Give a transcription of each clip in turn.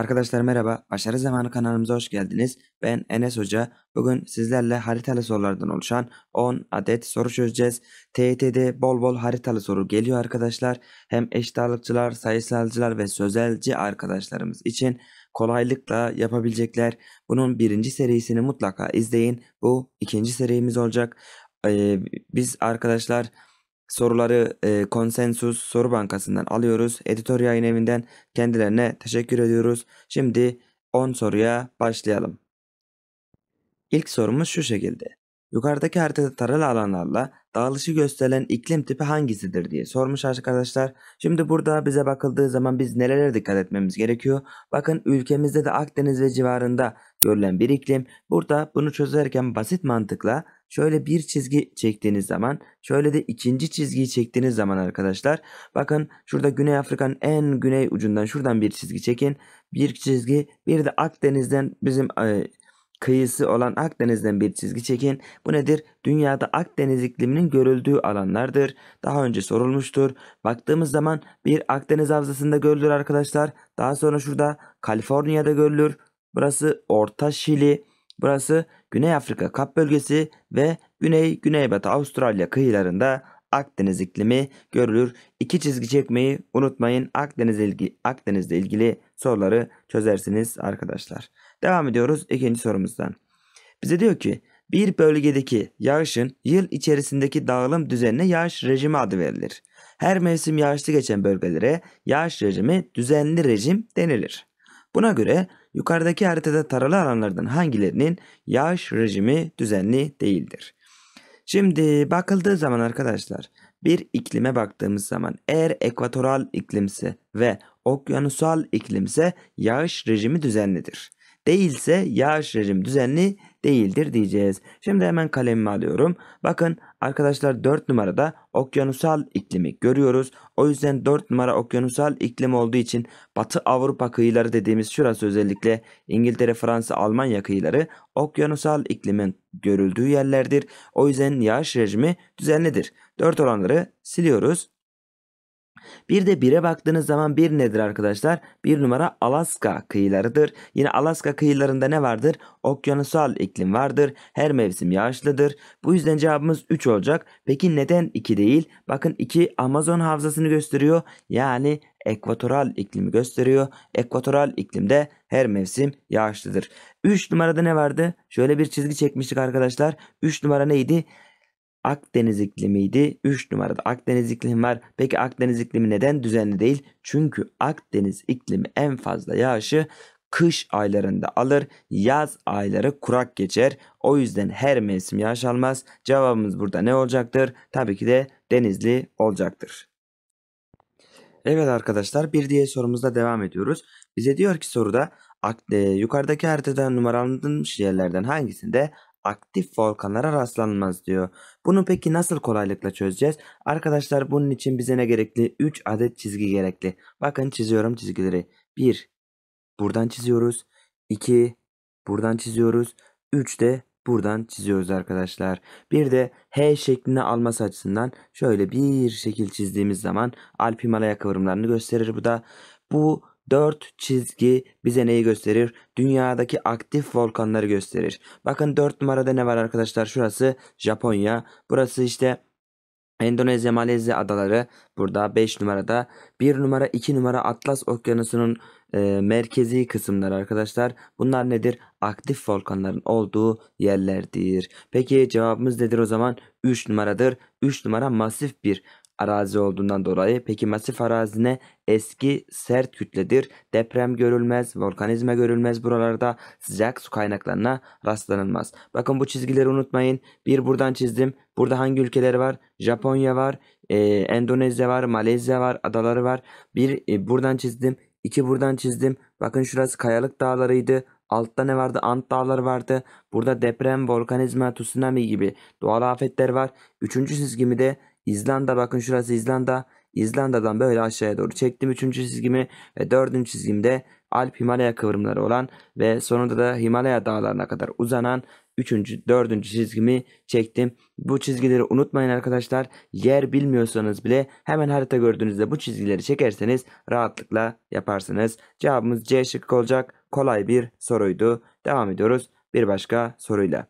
Arkadaşlar merhaba, Başarı Zamanı kanalımıza hoş geldiniz. Ben Enes Hoca. Bugün sizlerle haritalı sorulardan oluşan 10 adet soru çözeceğiz. TYT'de bol bol haritalı soru geliyor arkadaşlar. Hem eşit ağırlıkçılar, sayısalcılar ve sözelci arkadaşlarımız için kolaylıkla yapabilecekler. Bunun birinci serisini mutlaka izleyin. Bu ikinci serimiz olacak. Ee, biz arkadaşlar Soruları e, konsensus soru bankasından alıyoruz. Editör yayın evinden kendilerine teşekkür ediyoruz. Şimdi 10 soruya başlayalım. İlk sorumuz şu şekilde. Yukarıdaki haritada taralı alanlarla dağılışı gösterilen iklim tipi hangisidir diye sormuş arkadaşlar. Şimdi burada bize bakıldığı zaman biz nelere dikkat etmemiz gerekiyor? Bakın ülkemizde de Akdeniz ve civarında görülen bir iklim. Burada bunu çözerken basit mantıkla şöyle bir çizgi çektiğiniz zaman şöyle de ikinci çizgiyi çektiğiniz zaman arkadaşlar bakın şurada Güney Afrika'nın en güney ucundan şuradan bir çizgi çekin. Bir çizgi bir de Akdeniz'den bizim e, kıyısı olan Akdeniz'den bir çizgi çekin. Bu nedir? Dünyada Akdeniz ikliminin görüldüğü alanlardır. Daha önce sorulmuştur. Baktığımız zaman bir Akdeniz havzasında görülür arkadaşlar. Daha sonra şurada Kaliforniya'da görülür. Burası Orta Şili. Burası Güney Afrika Kap Bölgesi ve Güney Güneybatı Avustralya kıyılarında Akdeniz iklimi görülür. İki çizgi çekmeyi unutmayın. Akdeniz ilgi, Akdeniz'le ilgili soruları çözersiniz arkadaşlar. Devam ediyoruz ikinci sorumuzdan. Bize diyor ki bir bölgedeki yağışın yıl içerisindeki dağılım düzenine yağış rejimi adı verilir. Her mevsim yağışlı geçen bölgelere yağış rejimi düzenli rejim denilir. Buna göre yukarıdaki haritada taralı alanlardan hangilerinin yağış rejimi düzenli değildir. Şimdi bakıldığı zaman arkadaşlar bir iklime baktığımız zaman eğer ekvatoral iklimse ve okyanusal iklimse yağış rejimi düzenlidir değilse yağış rejim düzenli değildir diyeceğiz. Şimdi hemen kalemimi alıyorum. Bakın arkadaşlar 4 numarada okyanusal iklimi görüyoruz. O yüzden 4 numara okyanusal iklim olduğu için Batı Avrupa kıyıları dediğimiz şurası özellikle İngiltere, Fransa, Almanya kıyıları okyanusal iklimin görüldüğü yerlerdir. O yüzden yağış rejimi düzenlidir. 4 olanları siliyoruz. Bir de bire baktığınız zaman bir nedir arkadaşlar? Bir numara Alaska kıyılarıdır. Yine Alaska kıyılarında ne vardır? Okyanusal iklim vardır. Her mevsim yağışlıdır. Bu yüzden cevabımız 3 olacak. Peki neden 2 değil? Bakın 2 Amazon havzasını gösteriyor. Yani ekvatoral iklimi gösteriyor. Ekvatoral iklimde her mevsim yağışlıdır. 3 numarada ne vardı? Şöyle bir çizgi çekmiştik arkadaşlar. 3 numara neydi? Akdeniz iklimiydi. 3 numarada Akdeniz iklimi var. Peki Akdeniz iklimi neden düzenli değil? Çünkü Akdeniz iklimi en fazla yağışı kış aylarında alır, yaz ayları kurak geçer. O yüzden her mevsim yağış almaz. Cevabımız burada ne olacaktır? Tabii ki de denizli olacaktır. Evet arkadaşlar bir diğer sorumuzda devam ediyoruz. Bize diyor ki soruda e, yukarıdaki haritadan numaralandırılmış yerlerden hangisinde aktif volkanlara rastlanmaz diyor. Bunu peki nasıl kolaylıkla çözeceğiz? Arkadaşlar bunun için bize ne gerekli? 3 adet çizgi gerekli. Bakın çiziyorum çizgileri. 1. Buradan çiziyoruz. 2. Buradan çiziyoruz. 3 de buradan çiziyoruz arkadaşlar. Bir de H şeklini alması açısından şöyle bir şekil çizdiğimiz zaman Alp Himalaya kıvrımlarını gösterir bu da. Bu Dört çizgi bize neyi gösterir? Dünyadaki aktif volkanları gösterir. Bakın dört numarada ne var arkadaşlar? Şurası Japonya. Burası işte Endonezya, Malezya adaları burada beş numarada. bir numara iki numara Atlas Okyanusu'nun e, merkezi kısımları arkadaşlar. Bunlar nedir? Aktif volkanların olduğu yerlerdir. Peki cevabımız nedir o zaman? Üç numaradır. Üç numara masif bir arazi olduğundan dolayı. Peki masif arazine eski sert kütledir. Deprem görülmez, volkanizma görülmez buralarda. Sıcak su kaynaklarına rastlanılmaz. Bakın bu çizgileri unutmayın. Bir buradan çizdim. Burada hangi ülkeler var? Japonya var, e, Endonezya var, Malezya var, adaları var. Bir e, buradan çizdim. İki buradan çizdim. Bakın şurası kayalık dağlarıydı. Altta ne vardı? Ant dağları vardı. Burada deprem, volkanizma, tsunami gibi doğal afetler var. Üçüncü çizgimi de İzlanda bakın şurası İzlanda. İzlanda'dan böyle aşağıya doğru çektim 3. çizgimi ve 4. çizgimde Alp Himalaya kıvrımları olan ve sonunda da Himalaya dağlarına kadar uzanan 3. 4. çizgimi çektim. Bu çizgileri unutmayın arkadaşlar. Yer bilmiyorsanız bile hemen harita gördüğünüzde bu çizgileri çekerseniz rahatlıkla yaparsınız. Cevabımız C şıkkı olacak. Kolay bir soruydu. Devam ediyoruz bir başka soruyla.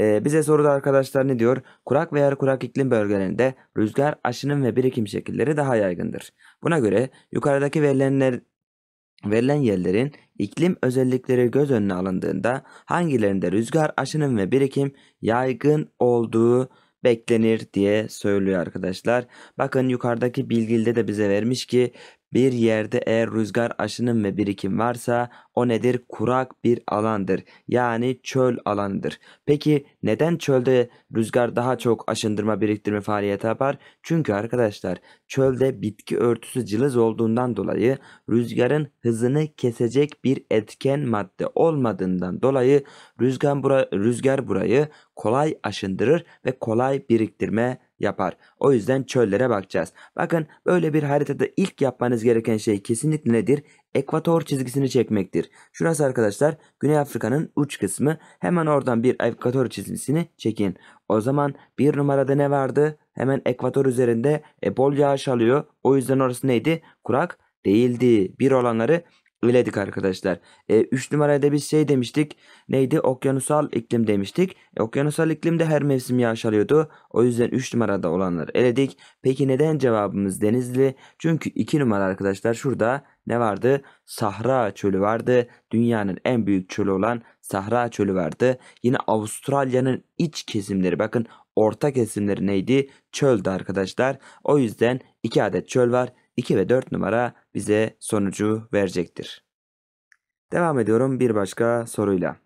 Ee, bize soruda arkadaşlar ne diyor? Kurak veya kurak iklim bölgelerinde rüzgar aşının ve birikim şekilleri daha yaygındır. Buna göre yukarıdaki verilenler, verilen yerlerin iklim özellikleri göz önüne alındığında hangilerinde rüzgar aşının ve birikim yaygın olduğu beklenir diye söylüyor arkadaşlar. Bakın yukarıdaki bilgide de bize vermiş ki bir yerde eğer rüzgar aşının ve birikim varsa o nedir? Kurak bir alandır. Yani çöl alanıdır. Peki neden çölde rüzgar daha çok aşındırma biriktirme faaliyeti yapar? Çünkü arkadaşlar çölde bitki örtüsü cılız olduğundan dolayı rüzgarın hızını kesecek bir etken madde olmadığından dolayı rüzgar, bura, rüzgar burayı kolay aşındırır ve kolay biriktirme yapar. O yüzden çöllere bakacağız. Bakın böyle bir haritada ilk yapmanız gereken şey kesinlikle nedir? Ekvator çizgisini çekmektir. Şurası arkadaşlar Güney Afrika'nın uç kısmı. Hemen oradan bir ekvator çizgisini çekin. O zaman bir numarada ne vardı? Hemen ekvator üzerinde e, bol yağış alıyor. O yüzden orası neydi? Kurak değildi. Bir olanları Üledik arkadaşlar. 3 e, numaraya biz şey demiştik. Neydi? Okyanusal iklim demiştik. E, okyanusal iklimde her mevsim yağış alıyordu. O yüzden 3 numarada olanları eledik. Peki neden cevabımız denizli? Çünkü 2 numara arkadaşlar şurada ne vardı? Sahra çölü vardı. Dünyanın en büyük çölü olan Sahra çölü vardı. Yine Avustralya'nın iç kesimleri bakın orta kesimleri neydi? Çöldü arkadaşlar. O yüzden 2 adet çöl var. 2 ve 4 numara bize sonucu verecektir. Devam ediyorum bir başka soruyla.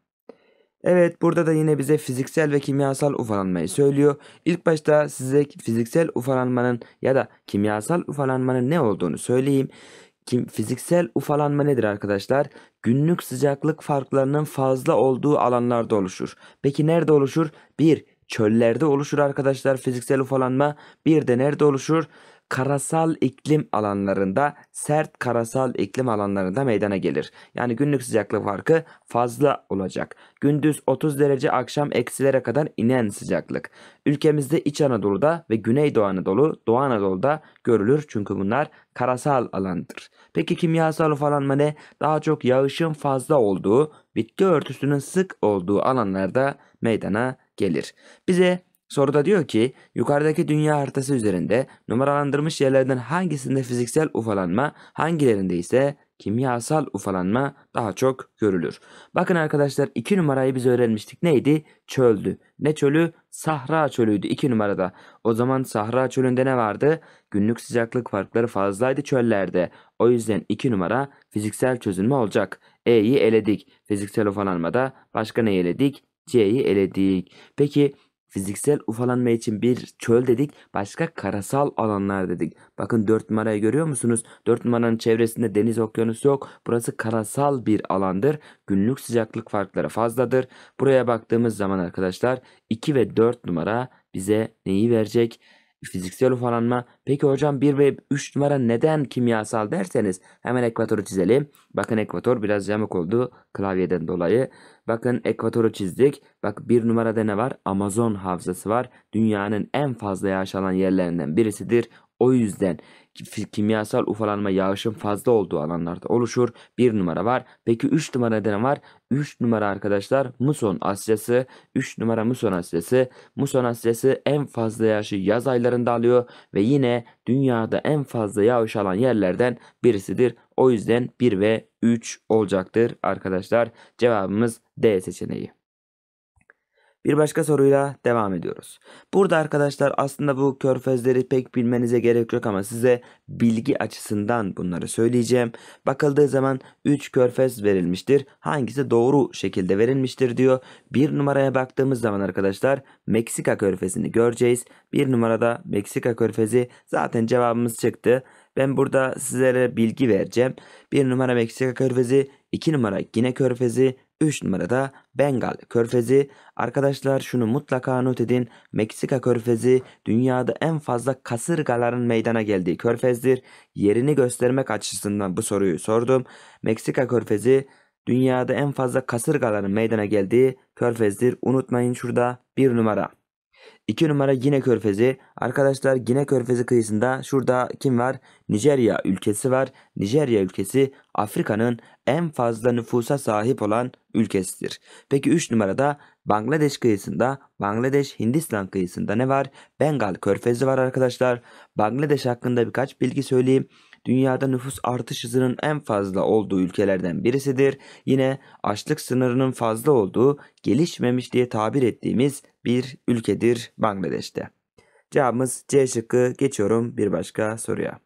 Evet burada da yine bize fiziksel ve kimyasal ufalanmayı söylüyor. İlk başta size fiziksel ufalanmanın ya da kimyasal ufalanmanın ne olduğunu söyleyeyim. Kim, fiziksel ufalanma nedir arkadaşlar? Günlük sıcaklık farklarının fazla olduğu alanlarda oluşur. Peki nerede oluşur? Bir Çöllerde oluşur arkadaşlar fiziksel ufalanma. Bir de nerede oluşur? karasal iklim alanlarında sert karasal iklim alanlarında meydana gelir. Yani günlük sıcaklık farkı fazla olacak. Gündüz 30 derece akşam eksilere kadar inen sıcaklık. Ülkemizde İç Anadolu'da ve Güneydoğu Anadolu, Doğu Anadolu'da görülür çünkü bunlar karasal alandır. Peki kimyasal ufalanma ne? Daha çok yağışın fazla olduğu, bitki örtüsünün sık olduğu alanlarda meydana gelir. Bize Soruda diyor ki yukarıdaki dünya haritası üzerinde numaralandırmış yerlerden hangisinde fiziksel ufalanma hangilerinde ise kimyasal ufalanma daha çok görülür. Bakın arkadaşlar 2 numarayı biz öğrenmiştik. Neydi? Çöldü. Ne çölü? Sahra çölüydü 2 numarada. O zaman Sahra çölünde ne vardı? Günlük sıcaklık farkları fazlaydı çöllerde. O yüzden 2 numara fiziksel çözünme olacak. E'yi eledik. Fiziksel ufalanmada başka ne eledik? C'yi eledik. Peki Fiziksel ufalanma için bir çöl dedik. Başka karasal alanlar dedik. Bakın 4 numarayı görüyor musunuz? 4 numaranın çevresinde deniz okyanus yok. Burası karasal bir alandır. Günlük sıcaklık farkları fazladır. Buraya baktığımız zaman arkadaşlar 2 ve 4 numara bize neyi verecek? fiziksel ufalanma. Peki hocam 1 ve 3 numara neden kimyasal derseniz hemen ekvatoru çizelim. Bakın ekvator biraz yamuk oldu klavyeden dolayı. Bakın ekvatoru çizdik. Bak bir numarada ne var? Amazon havzası var. Dünyanın en fazla yağış alan yerlerinden birisidir. O yüzden kimyasal ufalanma yağışın fazla olduğu alanlarda oluşur. Bir numara var. Peki 3 numara neden var? 3 numara arkadaşlar muson asyası. 3 numara muson asyası. Muson asyası en fazla yağışı yaz aylarında alıyor ve yine dünyada en fazla yağış alan yerlerden birisidir. O yüzden 1 ve 3 olacaktır arkadaşlar. Cevabımız D seçeneği. Bir başka soruyla devam ediyoruz. Burada arkadaşlar aslında bu körfezleri pek bilmenize gerek yok ama size bilgi açısından bunları söyleyeceğim. Bakıldığı zaman 3 körfez verilmiştir. Hangisi doğru şekilde verilmiştir diyor. Bir numaraya baktığımız zaman arkadaşlar Meksika körfezini göreceğiz. Bir numarada Meksika körfezi zaten cevabımız çıktı. Ben burada sizlere bilgi vereceğim. Bir numara Meksika körfezi, iki numara Gine körfezi, 3 numarada Bengal körfezi. Arkadaşlar şunu mutlaka not edin. Meksika körfezi dünyada en fazla kasırgaların meydana geldiği körfezdir. Yerini göstermek açısından bu soruyu sordum. Meksika körfezi dünyada en fazla kasırgaların meydana geldiği körfezdir. Unutmayın şurada 1 numara. 2 numara Gine Körfezi. Arkadaşlar Gine Körfezi kıyısında şurada kim var? Nijerya ülkesi var. Nijerya ülkesi Afrika'nın en fazla nüfusa sahip olan ülkesidir. Peki 3 numarada Bangladeş kıyısında, Bangladeş Hindistan kıyısında ne var? Bengal Körfezi var arkadaşlar. Bangladeş hakkında birkaç bilgi söyleyeyim dünyada nüfus artış hızının en fazla olduğu ülkelerden birisidir. Yine açlık sınırının fazla olduğu gelişmemiş diye tabir ettiğimiz bir ülkedir Bangladeş'te. Cevabımız C şıkkı. Geçiyorum bir başka soruya.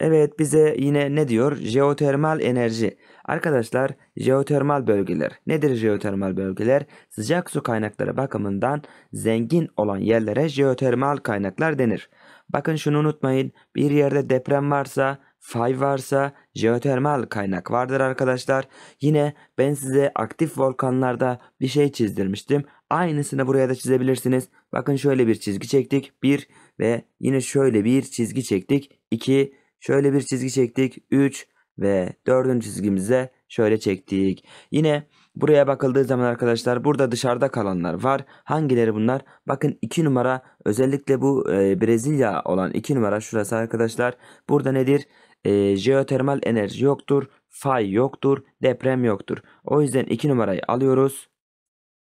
Evet bize yine ne diyor? Jeotermal enerji. Arkadaşlar jeotermal bölgeler. Nedir jeotermal bölgeler? Sıcak su kaynakları bakımından zengin olan yerlere jeotermal kaynaklar denir. Bakın şunu unutmayın. Bir yerde deprem varsa, fay varsa jeotermal kaynak vardır arkadaşlar. Yine ben size aktif volkanlarda bir şey çizdirmiştim. Aynısını buraya da çizebilirsiniz. Bakın şöyle bir çizgi çektik. 1 ve yine şöyle bir çizgi çektik. 2 şöyle bir çizgi çektik. 3 ve 4. çizgimize şöyle çektik. Yine buraya bakıldığı zaman arkadaşlar burada dışarıda kalanlar var. Hangileri bunlar? Bakın 2 numara özellikle bu e, Brezilya olan 2 numara şurası arkadaşlar. Burada nedir? E, jeotermal enerji yoktur. Fay yoktur. Deprem yoktur. O yüzden 2 numarayı alıyoruz.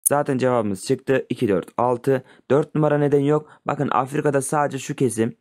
Zaten cevabımız çıktı. 2, 4, 6. 4 numara neden yok? Bakın Afrika'da sadece şu kesim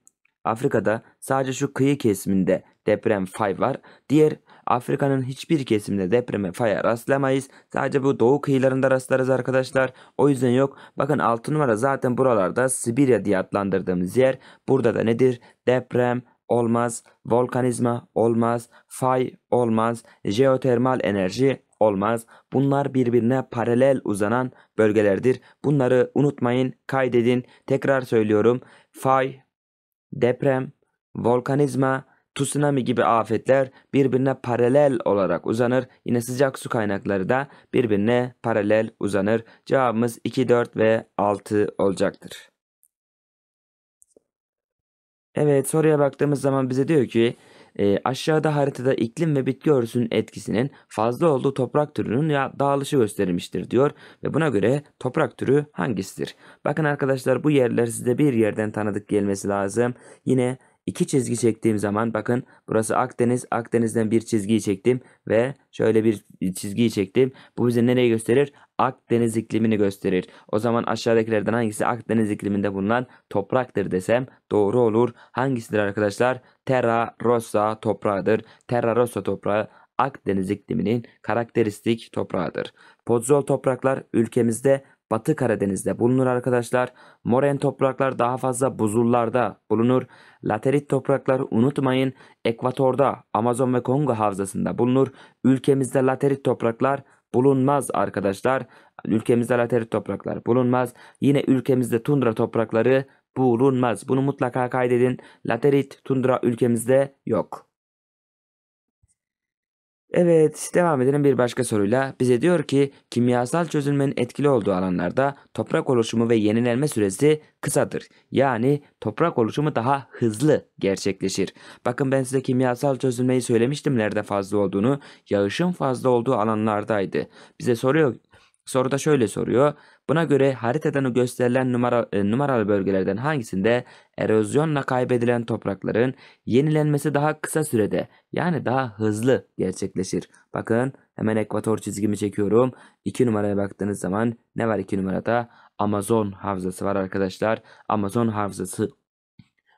Afrika'da sadece şu kıyı kesiminde deprem fay var. Diğer Afrika'nın hiçbir kesiminde depreme faya rastlamayız. Sadece bu doğu kıyılarında rastlarız arkadaşlar. O yüzden yok. Bakın 6 numara zaten buralarda Sibirya diye adlandırdığımız yer. Burada da nedir? Deprem olmaz. Volkanizma olmaz. Fay olmaz. Jeotermal enerji olmaz. Bunlar birbirine paralel uzanan bölgelerdir. Bunları unutmayın, kaydedin. Tekrar söylüyorum. Fay deprem, volkanizma, tsunami gibi afetler birbirine paralel olarak uzanır. Yine sıcak su kaynakları da birbirine paralel uzanır. Cevabımız 2, 4 ve 6 olacaktır. Evet soruya baktığımız zaman bize diyor ki e, aşağıda haritada iklim ve bitki örtüsünün etkisinin fazla olduğu toprak türünün ya dağılışı gösterilmiştir diyor ve buna göre toprak türü hangisidir? Bakın arkadaşlar bu yerler size bir yerden tanıdık gelmesi lazım. Yine iki çizgi çektiğim zaman bakın burası Akdeniz. Akdeniz'den bir çizgiyi çektim ve şöyle bir çizgiyi çektim. Bu bize nereyi gösterir? Akdeniz iklimini gösterir. O zaman aşağıdakilerden hangisi Akdeniz ikliminde bulunan topraktır desem doğru olur. Hangisidir arkadaşlar? Terra Rossa toprağıdır. Terra Rossa toprağı Akdeniz ikliminin karakteristik toprağıdır. Podzol topraklar ülkemizde Batı Karadeniz'de bulunur arkadaşlar. Moren topraklar daha fazla buzullarda bulunur. Laterit topraklar unutmayın ekvatorda Amazon ve Kongo havzasında bulunur. Ülkemizde laterit topraklar bulunmaz arkadaşlar. Ülkemizde laterit topraklar bulunmaz. Yine ülkemizde tundra toprakları bulunmaz. Bunu mutlaka kaydedin. Laterit, tundra ülkemizde yok. Evet, devam edelim bir başka soruyla. Bize diyor ki kimyasal çözülmenin etkili olduğu alanlarda toprak oluşumu ve yenilenme süresi kısadır. Yani toprak oluşumu daha hızlı gerçekleşir. Bakın ben size kimyasal çözülmeyi söylemiştim nerede fazla olduğunu. Yağışın fazla olduğu alanlardaydı. Bize soruyor Soruda şöyle soruyor. Buna göre haritadan gösterilen numara, e, numaralı bölgelerden hangisinde erozyonla kaybedilen toprakların yenilenmesi daha kısa sürede yani daha hızlı gerçekleşir? Bakın hemen ekvator çizgimi çekiyorum. 2 numaraya baktığınız zaman ne var 2 numarada? Amazon havzası var arkadaşlar. Amazon havzası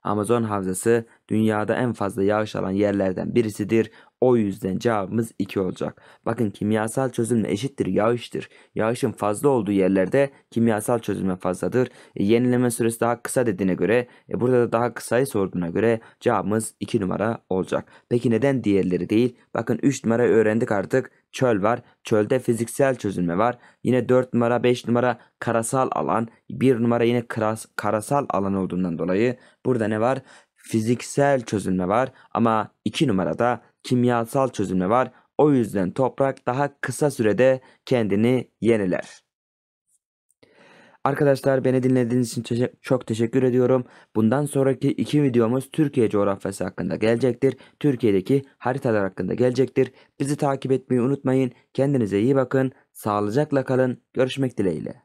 Amazon havzası dünyada en fazla yağış alan yerlerden birisidir. O yüzden cevabımız 2 olacak. Bakın kimyasal çözülme eşittir yağıştır. Yağışın fazla olduğu yerlerde kimyasal çözülme fazladır. E, yenileme süresi daha kısa dediğine göre e, burada da daha kısayı sorduğuna göre cevabımız 2 numara olacak. Peki neden diğerleri değil? Bakın 3 numara öğrendik artık. Çöl var. Çölde fiziksel çözülme var. Yine 4 numara 5 numara karasal alan. 1 numara yine kras, karasal alan olduğundan dolayı burada ne var? Fiziksel çözülme var ama 2 numarada kimyasal çözümü var. O yüzden toprak daha kısa sürede kendini yeniler. Arkadaşlar beni dinlediğiniz için çok teşekkür ediyorum. Bundan sonraki iki videomuz Türkiye coğrafyası hakkında gelecektir. Türkiye'deki haritalar hakkında gelecektir. Bizi takip etmeyi unutmayın. Kendinize iyi bakın. Sağlıcakla kalın. Görüşmek dileğiyle.